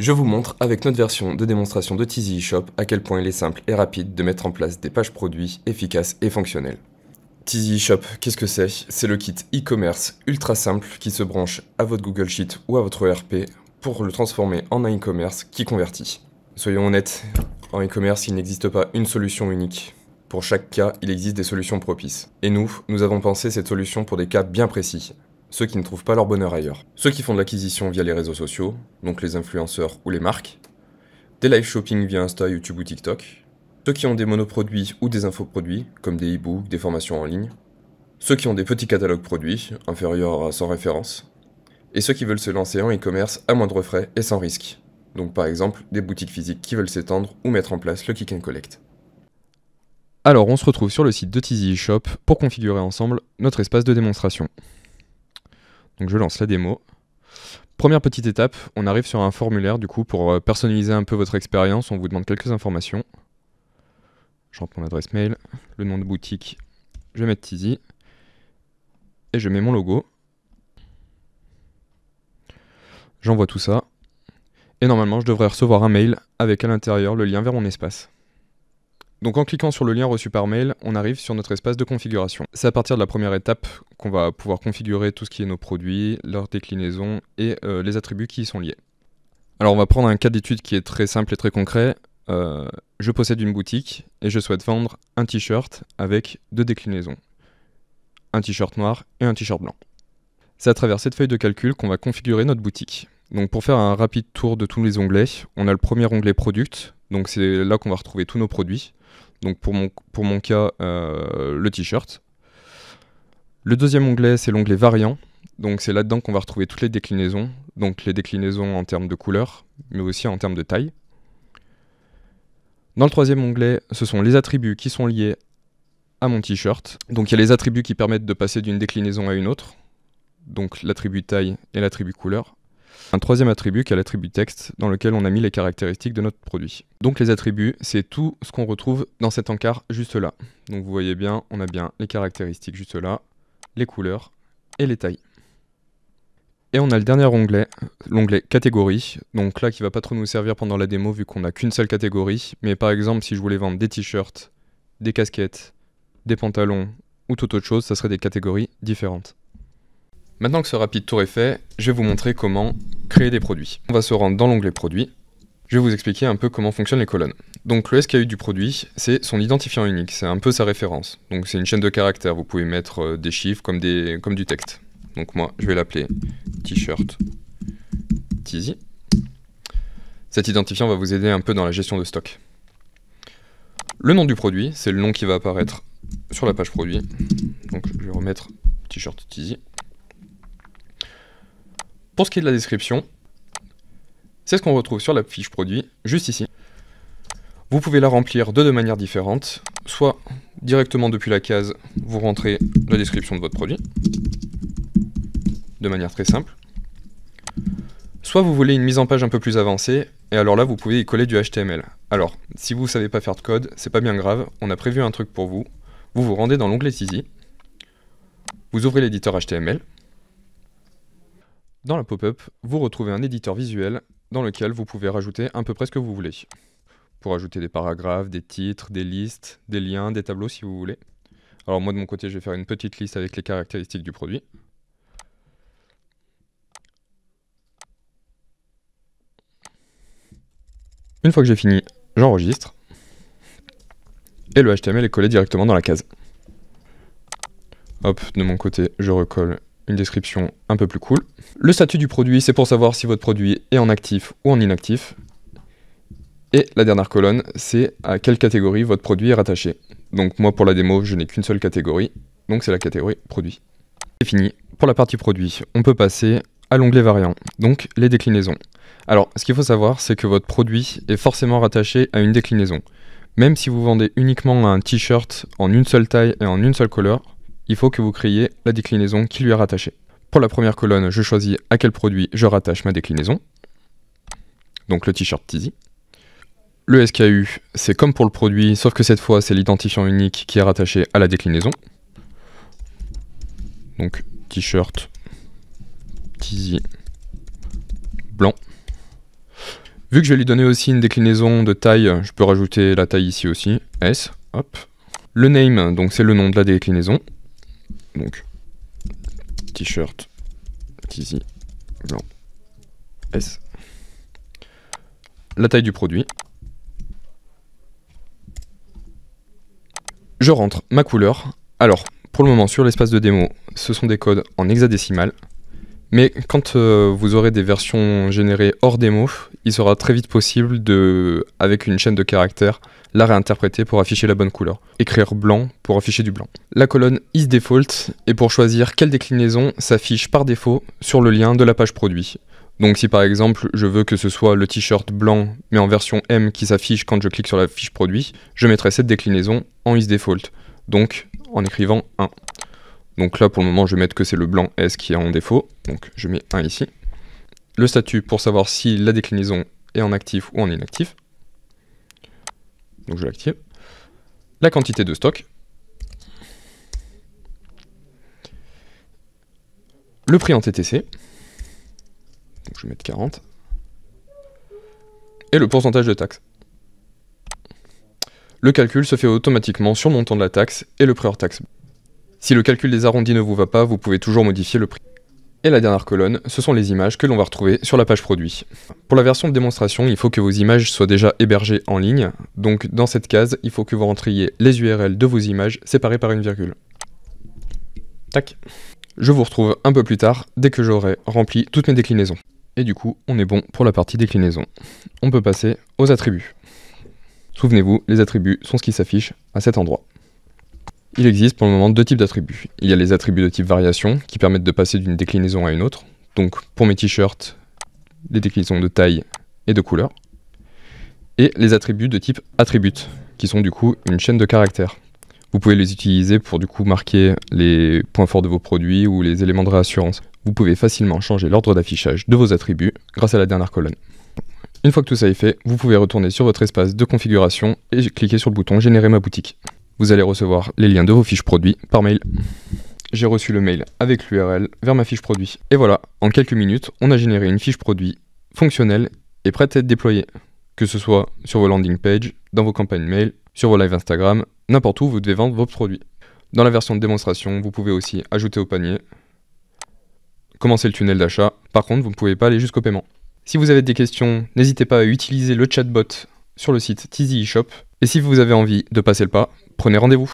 Je vous montre avec notre version de démonstration de Teasy eShop à quel point il est simple et rapide de mettre en place des pages produits efficaces et fonctionnelles. Teasy eShop, qu'est-ce que c'est C'est le kit e-commerce ultra simple qui se branche à votre Google Sheet ou à votre ERP pour le transformer en un e-commerce qui convertit. Soyons honnêtes, en e-commerce, il n'existe pas une solution unique. Pour chaque cas, il existe des solutions propices. Et nous, nous avons pensé cette solution pour des cas bien précis, ceux qui ne trouvent pas leur bonheur ailleurs, ceux qui font de l'acquisition via les réseaux sociaux, donc les influenceurs ou les marques, des live shopping via Insta, YouTube ou TikTok, ceux qui ont des monoproduits ou des infoproduits, comme des e-books, des formations en ligne, ceux qui ont des petits catalogues produits, inférieurs à 100 références, et ceux qui veulent se lancer en e-commerce à moindre frais et sans risque, donc par exemple des boutiques physiques qui veulent s'étendre ou mettre en place le Kick and Collect. Alors on se retrouve sur le site de Teasy Shop pour configurer ensemble notre espace de démonstration. Donc je lance la démo. Première petite étape, on arrive sur un formulaire du coup pour euh, personnaliser un peu votre expérience, on vous demande quelques informations. Je rentre mon adresse mail, le nom de boutique, je vais mettre Tizi et je mets mon logo. J'envoie tout ça et normalement je devrais recevoir un mail avec à l'intérieur le lien vers mon espace. Donc en cliquant sur le lien reçu par mail, on arrive sur notre espace de configuration. C'est à partir de la première étape qu'on va pouvoir configurer tout ce qui est nos produits, leurs déclinaisons et euh, les attributs qui y sont liés. Alors on va prendre un cas d'étude qui est très simple et très concret. Euh, je possède une boutique et je souhaite vendre un t-shirt avec deux déclinaisons. Un t-shirt noir et un t-shirt blanc. C'est à travers cette feuille de calcul qu'on va configurer notre boutique. Donc pour faire un rapide tour de tous les onglets, on a le premier onglet Product, donc c'est là qu'on va retrouver tous nos produits. Donc pour mon, pour mon cas, euh, le t-shirt. Le deuxième onglet, c'est l'onglet variant. Donc c'est là-dedans qu'on va retrouver toutes les déclinaisons. Donc les déclinaisons en termes de couleur, mais aussi en termes de taille. Dans le troisième onglet, ce sont les attributs qui sont liés à mon t-shirt. Donc il y a les attributs qui permettent de passer d'une déclinaison à une autre. Donc l'attribut taille et l'attribut couleur. Un troisième attribut qui est l'attribut texte dans lequel on a mis les caractéristiques de notre produit. Donc les attributs, c'est tout ce qu'on retrouve dans cet encart juste là. Donc vous voyez bien, on a bien les caractéristiques juste là, les couleurs et les tailles. Et on a le dernier onglet, l'onglet catégorie, donc là qui va pas trop nous servir pendant la démo vu qu'on n'a qu'une seule catégorie, mais par exemple si je voulais vendre des t-shirts, des casquettes, des pantalons ou toute autre chose, ça serait des catégories différentes. Maintenant que ce rapide tour est fait, je vais vous montrer comment créer des produits. On va se rendre dans l'onglet produits. Je vais vous expliquer un peu comment fonctionnent les colonnes. Donc le SKU du produit, c'est son identifiant unique, c'est un peu sa référence. Donc c'est une chaîne de caractères, vous pouvez mettre euh, des chiffres comme, des, comme du texte. Donc moi, je vais l'appeler t-shirt Tizi. Cet identifiant va vous aider un peu dans la gestion de stock. Le nom du produit, c'est le nom qui va apparaître sur la page produit. Donc je vais remettre t-shirt Tizi. Pour ce qui est de la description, c'est ce qu'on retrouve sur la fiche produit, juste ici. Vous pouvez la remplir de deux manières différentes, soit directement depuis la case, vous rentrez la description de votre produit, de manière très simple. Soit vous voulez une mise en page un peu plus avancée, et alors là vous pouvez y coller du HTML. Alors, si vous ne savez pas faire de code, c'est pas bien grave, on a prévu un truc pour vous. Vous vous rendez dans l'onglet Tizi, vous ouvrez l'éditeur HTML, dans la pop-up, vous retrouvez un éditeur visuel dans lequel vous pouvez rajouter un peu près ce que vous voulez. Pour ajouter des paragraphes, des titres, des listes, des liens, des tableaux si vous voulez. Alors moi de mon côté, je vais faire une petite liste avec les caractéristiques du produit. Une fois que j'ai fini, j'enregistre. Et le HTML est collé directement dans la case. Hop, de mon côté, je recolle une description un peu plus cool. Le statut du produit, c'est pour savoir si votre produit est en actif ou en inactif. Et la dernière colonne, c'est à quelle catégorie votre produit est rattaché. Donc moi pour la démo, je n'ai qu'une seule catégorie, donc c'est la catégorie produit. C'est fini. Pour la partie produit, on peut passer à l'onglet variant, donc les déclinaisons. Alors, ce qu'il faut savoir, c'est que votre produit est forcément rattaché à une déclinaison. Même si vous vendez uniquement un t-shirt en une seule taille et en une seule couleur, il faut que vous créiez la déclinaison qui lui est rattachée. Pour la première colonne, je choisis à quel produit je rattache ma déclinaison, donc le t-shirt Tizi. Le SKU, c'est comme pour le produit, sauf que cette fois, c'est l'identifiant unique qui est rattaché à la déclinaison. Donc t-shirt Tizi blanc. Vu que je vais lui donner aussi une déclinaison de taille, je peux rajouter la taille ici aussi, S, hop. Le name, donc c'est le nom de la déclinaison. Donc, t-shirt Tizi blanc S. La taille du produit. Je rentre ma couleur. Alors, pour le moment, sur l'espace de démo, ce sont des codes en hexadécimal. Mais quand euh, vous aurez des versions générées hors démo, il sera très vite possible de, avec une chaîne de caractères, la réinterpréter pour afficher la bonne couleur, écrire blanc pour afficher du blanc. La colonne isDefault est pour choisir quelle déclinaison s'affiche par défaut sur le lien de la page produit. Donc si par exemple je veux que ce soit le t-shirt blanc mais en version M qui s'affiche quand je clique sur la fiche produit, je mettrai cette déclinaison en isDefault, donc en écrivant 1. Donc là pour le moment je vais mettre que c'est le blanc S qui est en défaut, donc je mets 1 ici. Le statut pour savoir si la déclinaison est en actif ou en inactif donc je l'active, La quantité de stock. Le prix en TTC. Donc je vais mettre 40. Et le pourcentage de taxe. Le calcul se fait automatiquement sur le montant de la taxe et le prix hors taxe. Si le calcul des arrondis ne vous va pas, vous pouvez toujours modifier le prix. Et la dernière colonne, ce sont les images que l'on va retrouver sur la page produit. Pour la version de démonstration, il faut que vos images soient déjà hébergées en ligne. Donc dans cette case, il faut que vous rentriez les URL de vos images séparées par une virgule. Tac. Je vous retrouve un peu plus tard, dès que j'aurai rempli toutes mes déclinaisons. Et du coup, on est bon pour la partie déclinaison. On peut passer aux attributs. Souvenez-vous, les attributs sont ce qui s'affiche à cet endroit. Il existe pour le moment deux types d'attributs. Il y a les attributs de type variation qui permettent de passer d'une déclinaison à une autre. Donc pour mes t-shirts, les déclinaisons de taille et de couleur. Et les attributs de type attribute qui sont du coup une chaîne de caractères. Vous pouvez les utiliser pour du coup marquer les points forts de vos produits ou les éléments de réassurance. Vous pouvez facilement changer l'ordre d'affichage de vos attributs grâce à la dernière colonne. Une fois que tout ça est fait, vous pouvez retourner sur votre espace de configuration et cliquer sur le bouton Générer ma boutique. Vous allez recevoir les liens de vos fiches produits par mail. J'ai reçu le mail avec l'URL vers ma fiche produit. Et voilà, en quelques minutes, on a généré une fiche produit fonctionnelle et prête à être déployée. Que ce soit sur vos landing pages, dans vos campagnes mail, sur vos lives Instagram, n'importe où vous devez vendre vos produits. Dans la version de démonstration, vous pouvez aussi ajouter au panier, commencer le tunnel d'achat. Par contre, vous ne pouvez pas aller jusqu'au paiement. Si vous avez des questions, n'hésitez pas à utiliser le chatbot sur le site Teasy eShop. Et si vous avez envie de passer le pas, prenez rendez-vous.